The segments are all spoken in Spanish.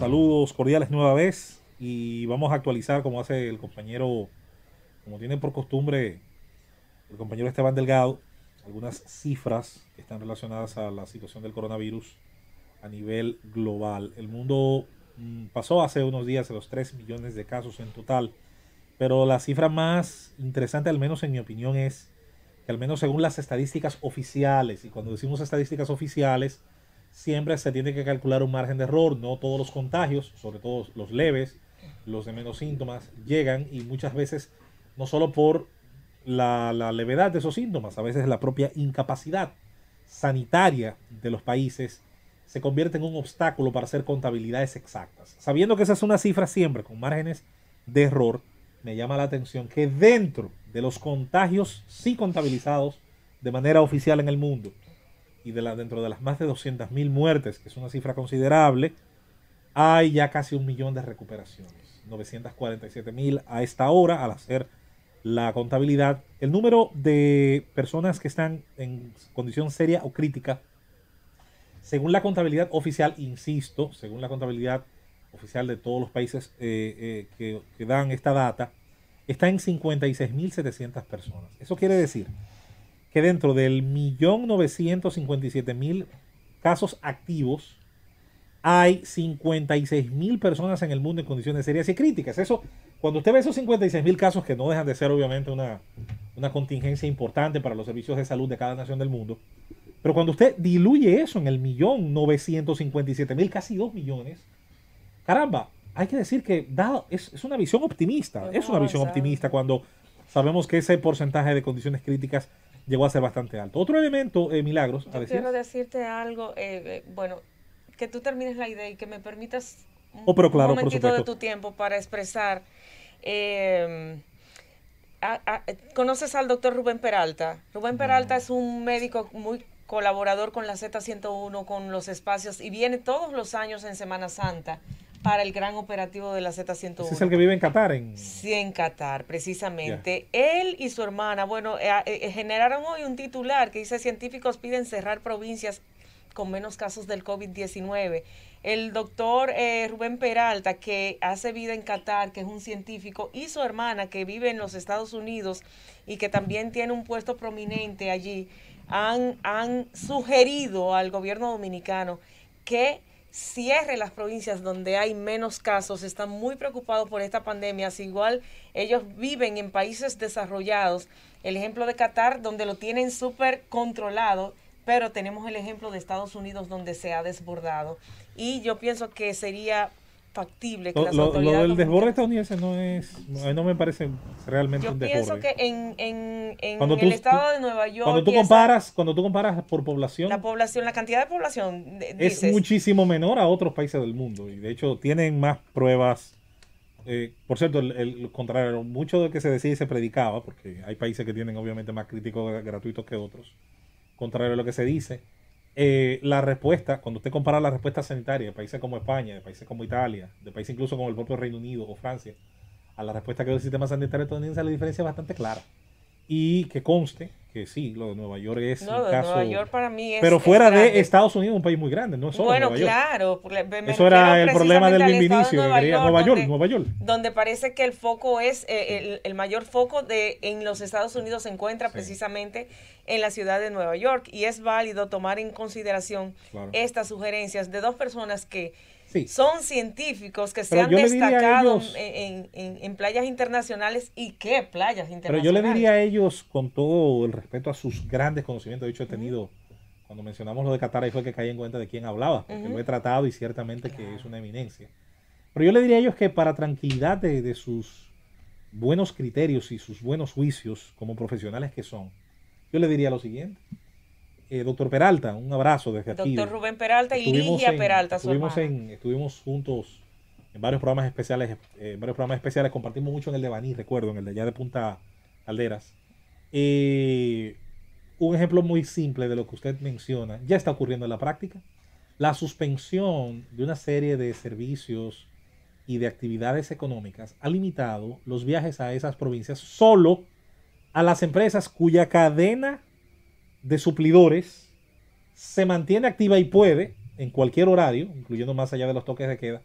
Saludos cordiales nueva vez y vamos a actualizar como hace el compañero, como tiene por costumbre el compañero Esteban Delgado, algunas cifras que están relacionadas a la situación del coronavirus a nivel global. El mundo mm, pasó hace unos días a los 3 millones de casos en total, pero la cifra más interesante, al menos en mi opinión, es que al menos según las estadísticas oficiales, y cuando decimos estadísticas oficiales, siempre se tiene que calcular un margen de error, no todos los contagios, sobre todo los leves, los de menos síntomas, llegan y muchas veces no solo por la, levedad de esos síntomas, a veces la propia incapacidad sanitaria de los países se convierte en un obstáculo para hacer contabilidades exactas. Sabiendo que esa es una cifra siempre con márgenes de error, me llama la atención que dentro de los contagios sí contabilizados de manera oficial en el mundo, y dentro de las más de 200.000 muertes, que es una cifra considerable, hay ya casi un millón de recuperaciones. 947.000 a esta hora al hacer la contabilidad. El número de personas que están en condición seria o crítica, según la contabilidad oficial, insisto, según la contabilidad oficial de todos los países eh, eh, que, que dan esta data, está en 56.700 personas. Eso quiere decir que dentro del millón mil casos activos, hay 56 mil personas en el mundo en condiciones serias y críticas. Eso, cuando usted ve esos 56 mil casos, que no dejan de ser obviamente una, contingencia importante para los servicios de salud de cada nación del mundo, pero cuando usted diluye eso en el millón 957 mil, casi 2 millones, caramba, hay que decir que es, es, una visión optimista, es una visión optimista cuando sabemos que ese porcentaje de condiciones críticas llegó a ser bastante alto. Otro elemento, eh, Milagros. quiero decirte algo, eh, eh, bueno, que tú termines la idea y que me permitas un, oh, momentito de tu tiempo para expresar. ¿Conoces al doctor Rubén Peralta? Rubén Peralta es un médico muy colaborador con la Z101, con los espacios, y viene todos los años en Semana Santa para el gran operativo de la Z101. es el que vive en Qatar? En... Sí, en Qatar, precisamente. Él y su hermana, bueno, eh, eh, eh, generaron hoy un titular que dice científicos piden cerrar provincias con menos casos del COVID-19. El doctor Rubén Peralta, que hace vida en Qatar, que es un científico, y su hermana, que vive en los Estados Unidos y que también tiene un puesto prominente allí, han, han sugerido al gobierno dominicano que cierre las provincias donde hay menos casos, están muy preocupados por esta pandemia, igual ellos viven en países desarrollados, el ejemplo de Qatar, donde lo tienen súper controlado, pero tenemos el ejemplo de Estados Unidos, donde se ha desbordado. Y yo pienso que sería factible que lo, las autoridades... Lo del desborde estadounidense no es, no me parece realmente un desborde. Yo pienso que en, en, el estado de Nueva York... Cuando tú comparas, cuando tú comparas por población... La población, la cantidad de población... es muchísimo menor a otros países del mundo y de hecho tienen más pruebas. Eh, por cierto, el, el, contrario, mucho de lo que se decía y se predicaba, porque hay países que tienen obviamente más críticos gratuitos que otros, contrario a lo que se dice, eh, la respuesta, cuando usted compara la respuesta sanitaria de países como España, de países como Italia, de países incluso como el propio Reino Unido o Francia, a la respuesta que dio el sistema sanitario estadounidense, la diferencia es bastante clara. Y que conste que sí, lo de Nueva York es Nueva York para mí es... Pero fuera de Estados Unidos, un país muy grande, no solo Bueno, claro. Eso era el problema del inicio, Nueva, York, Nueva, York, donde, parece que el foco es, eh, el, mayor foco de en los Estados Unidos se encuentra precisamente en la ciudad de Nueva York. Y es válido tomar en consideración estas sugerencias de dos personas que son científicos que se han destacado en, playas internacionales y qué playas internacionales. Pero yo le diría a ellos, con todo el respeto a sus grandes conocimientos, de hecho he tenido, cuando mencionamos lo de Qatar, ahí fue que caí en cuenta de quién hablaba, porque lo he tratado y ciertamente que es una eminencia. Pero yo le diría a ellos que para tranquilidad de sus buenos criterios y sus buenos juicios como profesionales que son, yo le diría lo siguiente. Eh, doctor Peralta, un abrazo desde aquí. Doctor Rubén Peralta y Ligia Peralta. Estuvimos, estuvimos juntos en varios programas especiales, eh, varios programas especiales, compartimos mucho en el de Baní, recuerdo, en el de allá de Punta Calderas. Eh, un ejemplo muy simple de lo que usted menciona, ya está ocurriendo en la práctica, la suspensión de una serie de servicios y de actividades económicas ha limitado los viajes a esas provincias solo a las empresas cuya cadena de suplidores se mantiene activa y puede, en cualquier horario, incluyendo más allá de los toques de queda,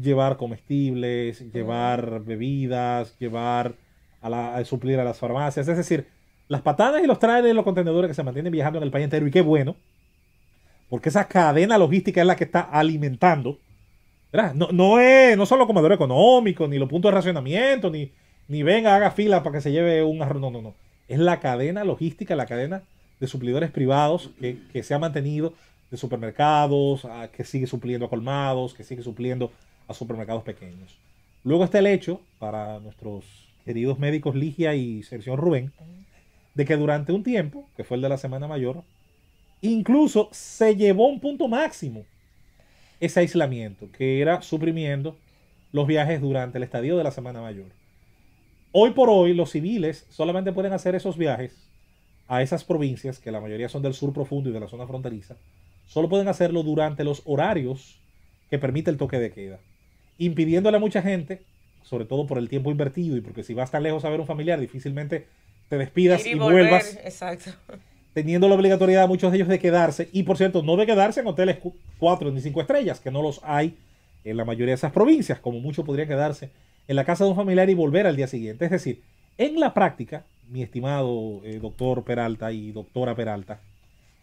llevar comestibles, llevar bebidas, llevar a, suplir a las farmacias. Es decir, las patadas y los traes de los contenedores que se mantienen viajando en el país entero. Y qué bueno, porque esa cadena logística es la que está alimentando. No, es, no son los comedores económicos, ni los puntos de racionamiento, ni, ni venga, haga fila para que se lleve un arroz. No, no, no. Es la cadena logística, la cadena de suplidores privados que, se ha mantenido, de supermercados, ah, que sigue supliendo a colmados, que sigue supliendo a supermercados pequeños. Luego está el hecho, para nuestros queridos médicos Ligia y Sergio Rubén, de que durante un tiempo, que fue el de la semana mayor, incluso se llevó un punto máximo ese aislamiento, que era suprimiendo los viajes durante el estadio de la semana mayor. Hoy por hoy los civiles solamente pueden hacer esos viajes a esas provincias, que la mayoría son del sur profundo y de la zona fronteriza, solo pueden hacerlo durante los horarios que permite el toque de queda, impidiéndole a mucha gente, sobre todo por el tiempo invertido y porque si vas tan lejos a ver un familiar, difícilmente te despidas y, vuelvas. Exacto. Teniendo la obligatoriedad a muchos de ellos de quedarse, y por cierto, no de quedarse en hoteles 4 ni 5 estrellas, que no los hay en la mayoría de esas provincias, como mucho podría quedarse en la casa de un familiar y volver al día siguiente. Es decir, en la práctica, mi estimado eh, doctor Peralta y doctora Peralta,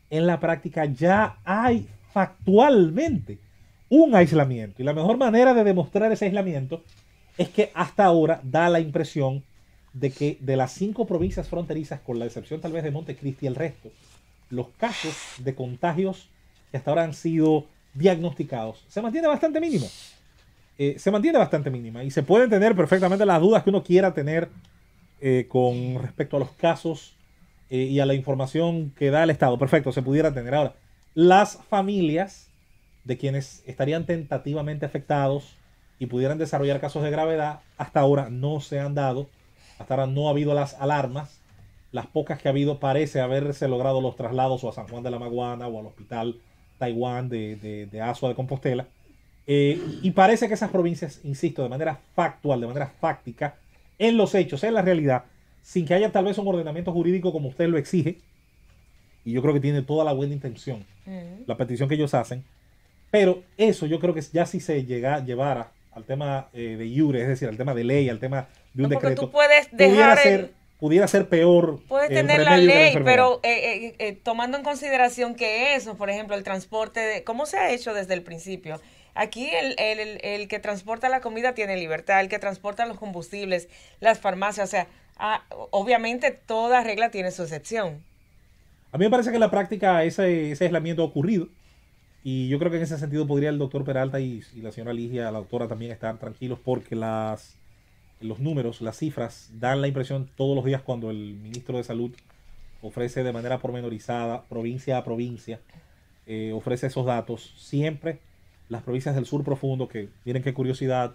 en la práctica ya hay factualmente un aislamiento. Y la mejor manera de demostrar ese aislamiento es que hasta ahora da la impresión de que de las cinco provincias fronterizas, con la excepción tal vez de Montecristi y el resto, los casos de contagios que hasta ahora han sido diagnosticados se mantiene bastante mínimo. Eh, se mantiene bastante mínima y se pueden tener perfectamente las dudas que uno quiera tener eh, con respecto a los casos eh, y a la información que da el Estado. Perfecto, se pudiera tener. Ahora, las familias de quienes estarían tentativamente afectados y pudieran desarrollar casos de gravedad, hasta ahora no se han dado, hasta ahora no ha habido las alarmas, las pocas que ha habido parece haberse logrado los traslados o a San Juan de la Maguana o al hospital Taiwán de, de Asua de Compostela. Eh, y parece que esas provincias, insisto, de manera factual, de manera fáctica, en los hechos, en la realidad, sin que haya tal vez un ordenamiento jurídico como usted lo exige, y yo creo que tiene toda la buena intención, la petición que ellos hacen, pero eso yo creo que ya si se llega, llevara al tema eh, de Iure, es decir, al tema de ley, al tema de un decreto, tú pudiera, ser, peor. Puedes eh, tener la ley, pero eh, tomando en consideración que eso, por ejemplo, el transporte, de, ¿cómo se ha hecho desde el principio? Aquí el, que transporta la comida tiene libertad, el que transporta los combustibles, las farmacias, o sea, ah, obviamente toda regla tiene su excepción. A mí me parece que en la práctica ese, ese aislamiento ha ocurrido y yo creo que en ese sentido podría el doctor Peralta y, y la señora Ligia, la doctora, también estar tranquilos porque las, los números, las cifras dan la impresión todos los días cuando el ministro de Salud ofrece de manera pormenorizada, provincia a provincia, eh, ofrece esos datos, siempre las provincias del sur profundo, que tienen qué curiosidad,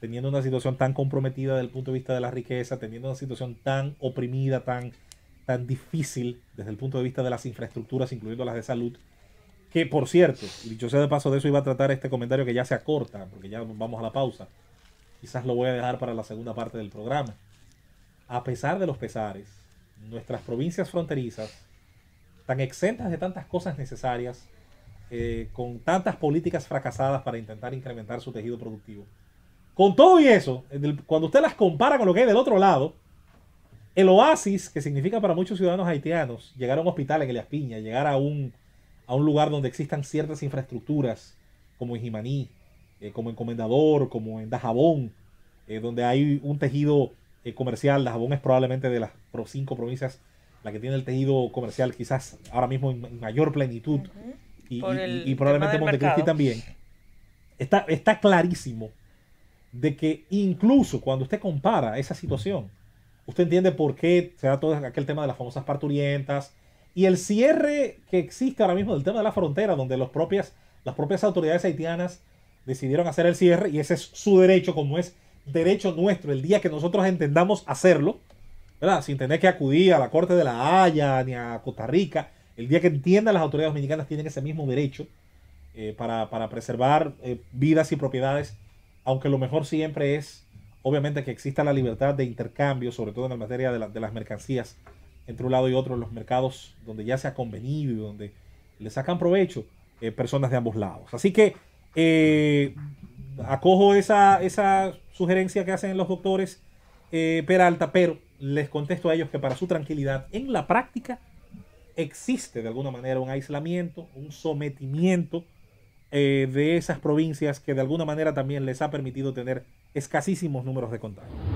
teniendo una situación tan comprometida desde el punto de vista de la riqueza, teniendo una situación tan oprimida, tan, tan difícil desde el punto de vista de las infraestructuras, incluyendo las de salud, que por cierto, dicho sea de paso de eso, iba a tratar este comentario que ya se acorta, porque ya vamos a la pausa. Quizás lo voy a dejar para la segunda parte del programa. A pesar de los pesares, nuestras provincias fronterizas, tan exentas de tantas cosas necesarias, eh, con tantas políticas fracasadas para intentar incrementar su tejido productivo. Con todo y eso, cuando usted las compara con lo que hay del otro lado, el oasis, que significa para muchos ciudadanos haitianos llegar a un hospital en El Piña, llegar a un, a un lugar donde existan ciertas infraestructuras, como en Jimaní, eh, como en Comendador, como en Dajabón, eh, donde hay un tejido comercial. Dajabón es probablemente de las cinco provincias la que tiene el tejido comercial quizás ahora mismo en mayor plenitud y, probablemente Montecristi también, está, está clarísimo de que incluso cuando usted compara esa situación, usted entiende por qué se todo aquel tema de las famosas parturientas y el cierre que existe ahora mismo del tema de la frontera, donde propias, las propias autoridades haitianas decidieron hacer el cierre y ese es su derecho, como es derecho nuestro, el día que nosotros entendamos hacerlo, ¿verdad? sin tener que acudir a la Corte de la Haya ni a Costa Rica. El día que entiendan las autoridades dominicanas tienen ese mismo derecho eh, para, preservar eh, vidas y propiedades, aunque lo mejor siempre es, obviamente, que exista la libertad de intercambio, sobre todo en la materia de, las mercancías, entre un lado y otro, en los mercados donde ya se ha convenido y donde le sacan provecho eh, personas de ambos lados. Así que acojo esa, esa sugerencia que hacen los doctores Peralta, pero les contesto a ellos que para su tranquilidad, en la práctica, existe de alguna manera un aislamiento, un sometimiento eh, de esas provincias que de alguna manera también les ha permitido tener escasísimos números de contagios.